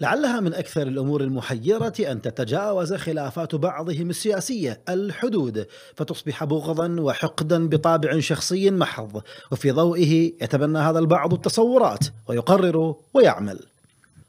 لعلها من اكثر الامور المحيره ان تتجاوز خلافات بعضهم السياسيه الحدود فتصبح بغضا وحقدا بطابع شخصي محض وفي ضوئه يتبنى هذا البعض التصورات ويقرر ويعمل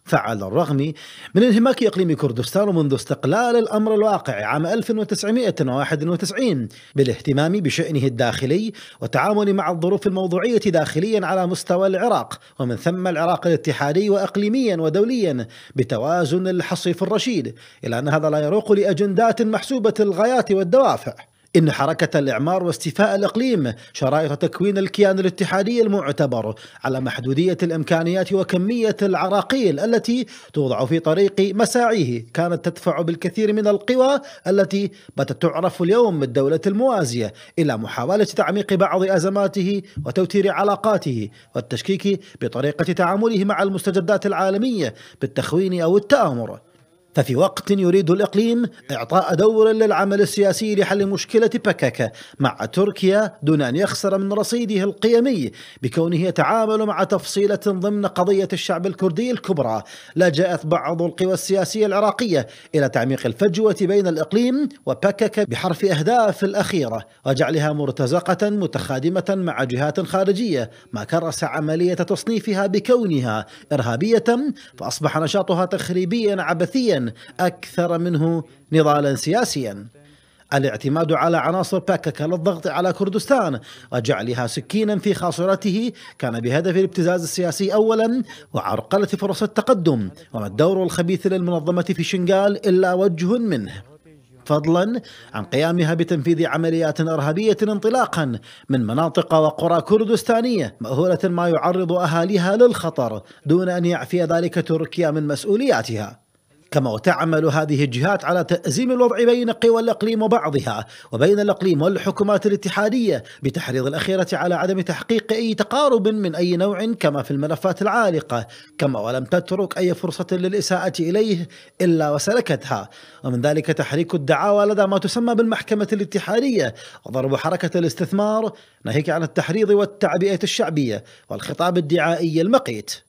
فعلى الرغم من انهماك إقليم كردستان منذ استقلال الأمر الواقع عام 1991 بالاهتمام بشأنه الداخلي والتعامل مع الظروف الموضوعية داخليا على مستوى العراق ومن ثم العراق الاتحادي وإقليميا ودوليا بتوازن الحصيف الرشيد إلا أن هذا لا يروق لأجندات محسوبة الغايات والدوافع إن حركة الإعمار واستيفاء الإقليم شرائط تكوين الكيان الاتحادي المعتبر على محدودية الإمكانيات وكمية العراقيل التي توضع في طريق مساعيه كانت تدفع بالكثير من القوى التي باتت تعرف اليوم بالدولة الموازية إلى محاولة تعميق بعض أزماته وتوتير علاقاته والتشكيك بطريقة تعامله مع المستجدات العالمية بالتخوين أو التآمر ففي وقت يريد الإقليم إعطاء دور للعمل السياسي لحل مشكلة بكاكا مع تركيا دون أن يخسر من رصيده القيمي بكونه يتعامل مع تفصيلة ضمن قضية الشعب الكردي الكبرى لجأت بعض القوى السياسية العراقية إلى تعميق الفجوة بين الإقليم وبكاكا بحرف أهداف الأخيرة وجعلها مرتزقة متخادمة مع جهات خارجية ما كرس عملية تصنيفها بكونها إرهابية فأصبح نشاطها تخريبيا عبثيا أكثر منه نضالا سياسيا الاعتماد على عناصر باكاكا للضغط على كردستان وجعلها سكينا في خاصرته كان بهدف الابتزاز السياسي اولا وعرقله فرص التقدم وما الدور الخبيث للمنظمه في شنغال الا وجه منه فضلا عن قيامها بتنفيذ عمليات ارهابيه انطلاقا من مناطق وقرى كردستانيه مأهوله ما يعرض اهاليها للخطر دون ان يعفي ذلك تركيا من مسؤولياتها كما وتعمل هذه الجهات على تأزيم الوضع بين قوى الأقليم وبعضها وبين الأقليم والحكومات الاتحادية بتحريض الأخيرة على عدم تحقيق أي تقارب من أي نوع كما في الملفات العالقة كما ولم تترك أي فرصة للإساءة إليه إلا وسلكتها ومن ذلك تحريك الدعاوى لدى ما تسمى بالمحكمة الاتحادية وضرب حركة الاستثمار ناهيك عن التحريض والتعبئة الشعبية والخطاب الدعائي المقيت